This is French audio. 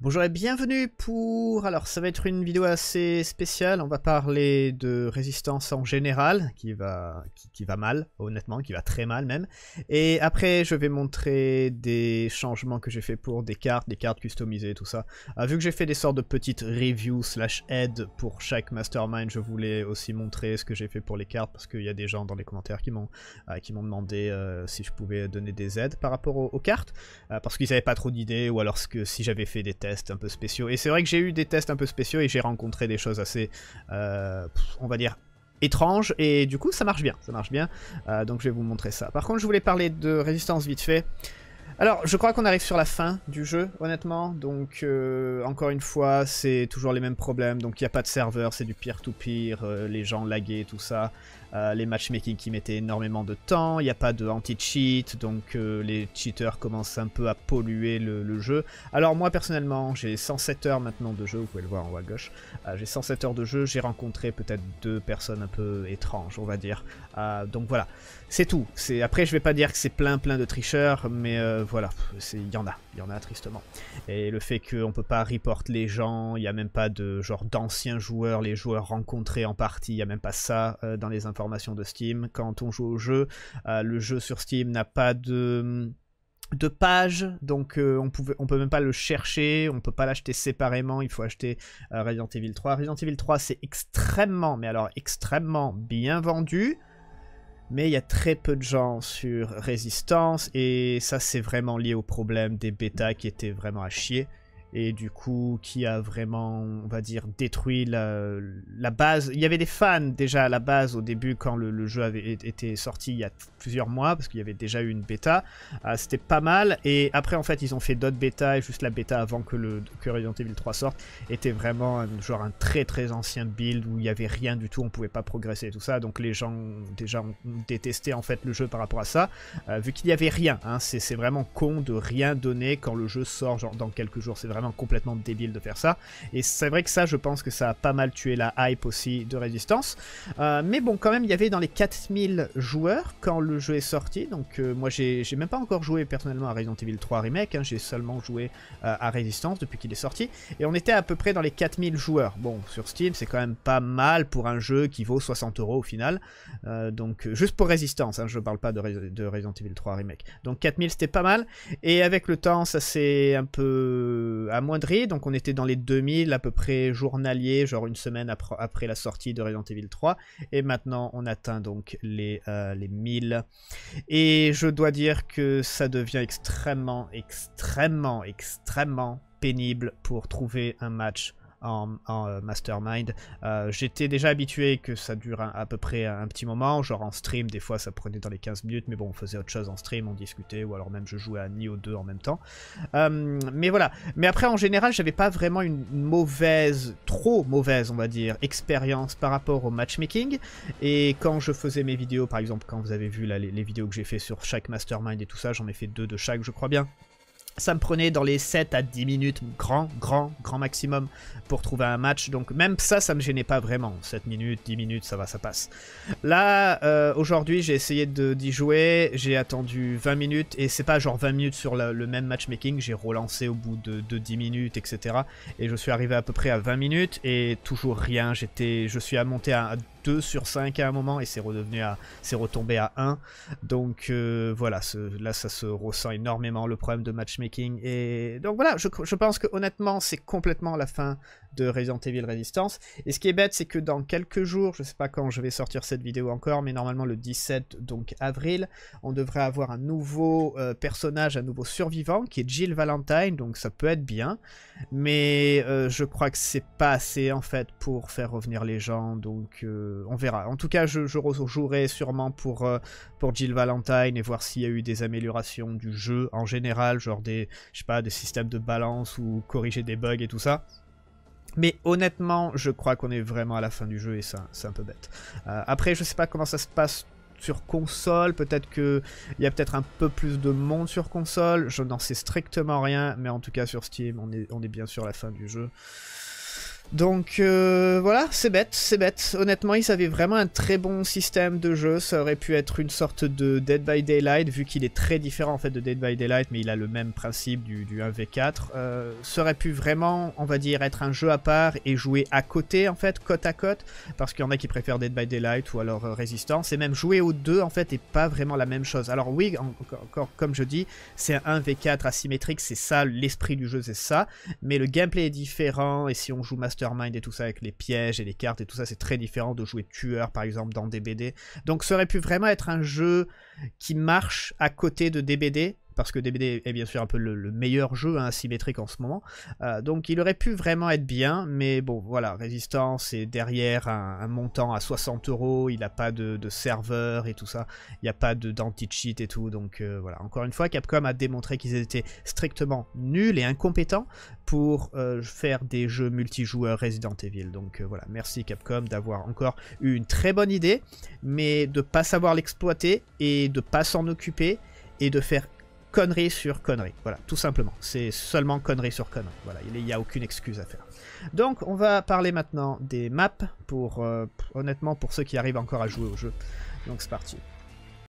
Bonjour et bienvenue pour... Alors ça va être une vidéo assez spéciale, on va parler de résistance en général, qui va, qui, va mal, honnêtement, qui va très mal même. Et après je vais montrer des changements que j'ai fait pour des cartes, des cartes customisées, tout ça. Ah, vu que j'ai fait des sortes de petites reviews slash aides pour chaque mastermind, je voulais aussi montrer ce que j'ai fait pour les cartes, parce qu'il y a des gens dans les commentaires qui m'ont euh, demandé euh, si je pouvais donner des aides par rapport aux, cartes, euh, parce qu'ils n'avaient pas trop d'idées, ou alors que si j'avais fait des tests un peu spéciaux. Et c'est vrai que j'ai eu des tests un peu spéciaux et j'ai rencontré des choses assez, euh, on va dire, étranges. Et du coup, ça marche bien, ça marche bien. Euh, donc je vais vous montrer ça. Par contre, je voulais parler de résistance vite fait. Alors, je crois qu'on arrive sur la fin du jeu, honnêtement. Donc, euh, encore une fois, c'est toujours les mêmes problèmes. Donc, il n'y a pas de serveur, c'est du pire to pire les gens lagués, tout ça. Euh, les matchmaking qui mettaient énormément de temps, il n'y a pas de anti-cheat, donc euh, les cheaters commencent un peu à polluer le, jeu. Alors moi personnellement, j'ai 107 heures maintenant de jeu, vous pouvez le voir en haut à gauche, euh, j'ai 107 heures de jeu, j'ai rencontré peut-être deux personnes un peu étranges, on va dire. donc voilà, c'est tout. Après je vais pas dire que c'est plein plein de tricheurs, mais voilà, il y en a, il y en a tristement. Et le fait qu'on peut pas report les gens, il n'y a même pas de genre d'anciens joueurs, les joueurs rencontrés en partie, il n'y a même pas ça dans les informations de Steam. Quand on joue au jeu, euh, le jeu sur Steam n'a pas de de pages, donc euh, on, pouvait, on peut même pas le chercher, on peut pas l'acheter séparément, il faut acheter euh, Resident Evil 3. Resident Evil 3 c'est extrêmement, mais alors extrêmement bien vendu, mais il y a très peu de gens sur Résistance, et ça c'est vraiment lié au problème des bêtas qui étaient vraiment à chier et du coup qui a vraiment, on va dire, détruit la, base. Il y avait des fans déjà à la base au début quand le, jeu avait été sorti il y a plusieurs mois, parce qu'il y avait déjà eu une bêta. Ah, c'était pas mal, et après en fait ils ont fait d'autres bêta et juste la bêta avant que, le, que Resident Evil 3 sorte était vraiment un, genre un très très ancien build où il n'y avait rien du tout, on pouvait pas progresser et tout ça, donc les gens déjà ont détesté en fait le jeu par rapport à ça, euh, vu qu'il n'y avait rien. Hein, c'est vraiment con de rien donner quand le jeu sort genre dans quelques jours, c'est vraiment complètement débile de faire ça. Et c'est vrai que ça, je pense que ça a pas mal tué la hype aussi de Résistance. Euh, mais bon, quand même, il y avait dans les 4000 joueurs quand le jeu est sorti. Donc euh, moi, j'ai même pas encore joué personnellement à Resident Evil 3 Remake. Hein, j'ai seulement joué euh, à Résistance depuis qu'il est sorti. Et on était à peu près dans les 4000 joueurs. Bon, sur Steam, c'est quand même pas mal pour un jeu qui vaut 60 euros au final. donc juste pour Résistance, hein, je parle pas de, de Resident Evil 3 Remake. Donc 4000, c'était pas mal. Et avec le temps, ça s'est un peu amoindri. Donc on était dans les 2000 à peu près journaliers, genre une semaine après, la sortie de Resident Evil 3. Et maintenant on atteint donc les, euh, les 1000. Et je dois dire que ça devient extrêmement, extrêmement, extrêmement pénible pour trouver un match en, euh, mastermind. Euh, j'étais déjà habitué que ça dure à peu près un, petit moment, genre en stream, des fois ça prenait dans les 15 minutes, mais bon, on faisait autre chose en stream, on discutait, ou alors même je jouais à Nioh 2 en même temps. Euh, mais voilà. Mais après, en général, j'avais pas vraiment une mauvaise, trop mauvaise, on va dire, expérience par rapport au matchmaking. Et quand je faisais mes vidéos, par exemple, quand vous avez vu les vidéos que j'ai fait sur chaque mastermind et tout ça, j'en ai fait deux de chaque, je crois bien. Ça me prenait dans les 7 à 10 minutes, grand, grand, grand maximum, pour trouver un match. Donc même ça, ça me gênait pas vraiment. 7 minutes, 10 minutes, ça va, ça passe. Là, euh, aujourd'hui, j'ai essayé d'y jouer. J'ai attendu 20 minutes. Et c'est pas genre 20 minutes sur le même matchmaking. J'ai relancé au bout de, de, 10 minutes, etc. Et je suis arrivé à peu près à 20 minutes. Et toujours rien. J'étais, Je suis à monter à 2 sur 5 à un moment et c'est redevenu à c'est retombé à 1 donc euh, voilà là ça se ressent énormément le problème de matchmaking et donc voilà je, pense que honnêtement c'est complètement la fin de Resident Evil Resistance et ce qui est bête c'est que dans quelques jours je sais pas quand je vais sortir cette vidéo encore mais normalement le 17 donc avril on devrait avoir un nouveau euh, personnage un nouveau survivant qui est Jill Valentine donc ça peut être bien mais euh, je crois que c'est pas assez en fait pour faire revenir les gens donc on verra. En tout cas, je, je jouerai sûrement pour, euh, pour Jill Valentine et voir s'il y a eu des améliorations du jeu en général, genre des, je sais pas, des systèmes de balance ou corriger des bugs et tout ça. Mais honnêtement, je crois qu'on est vraiment à la fin du jeu et ça, c'est un peu bête. Euh, après, je sais pas comment ça se passe sur console, peut-être qu'il y a peut-être un peu plus de monde sur console, je n'en sais strictement rien, mais en tout cas sur Steam, on est, on est bien sûr à la fin du jeu. Donc euh, voilà, c'est bête, c'est bête. Honnêtement, ils avaient vraiment un très bon système de jeu. Ça aurait pu être une sorte de Dead by Daylight, vu qu'il est très différent en fait de Dead by Daylight, mais il a le même principe du, 1v4. Euh, ça aurait pu vraiment, on va dire, être un jeu à part et jouer à côté en fait, côte à côte, parce qu'il y en a qui préfèrent Dead by Daylight ou alors euh, Resistance Résistance, et même jouer aux deux en fait et pas vraiment la même chose. Alors oui, encore comme je dis, c'est un 1v4 asymétrique, c'est ça l'esprit du jeu, c'est ça, mais le gameplay est différent et si on joue Master mind et tout ça avec les pièges et les cartes et tout ça, c'est très différent de jouer tueur par exemple dans DBD. Donc ça aurait pu vraiment être un jeu qui marche à côté de DBD parce que DBD est bien sûr un peu le, meilleur jeu hein, asymétrique en ce moment. Euh, donc il aurait pu vraiment être bien, mais bon, voilà, Résistance est derrière un, montant à 60 euros, il n'a pas de, serveur et tout ça, il n'y a pas d'anti-cheat et tout, donc euh, voilà. Encore une fois, Capcom a démontré qu'ils étaient strictement nuls et incompétents pour euh, faire des jeux multijoueurs Resident Evil. Donc voilà, merci Capcom d'avoir encore eu une très bonne idée, mais de ne pas savoir l'exploiter et de ne pas s'en occuper et de faire Conneries sur connerie. Voilà, tout simplement. C'est seulement connerie sur connerie. Voilà, il n'y a aucune excuse à faire. Donc, on va parler maintenant des maps, pour, euh, honnêtement, pour ceux qui arrivent encore à jouer au jeu. Donc, c'est parti.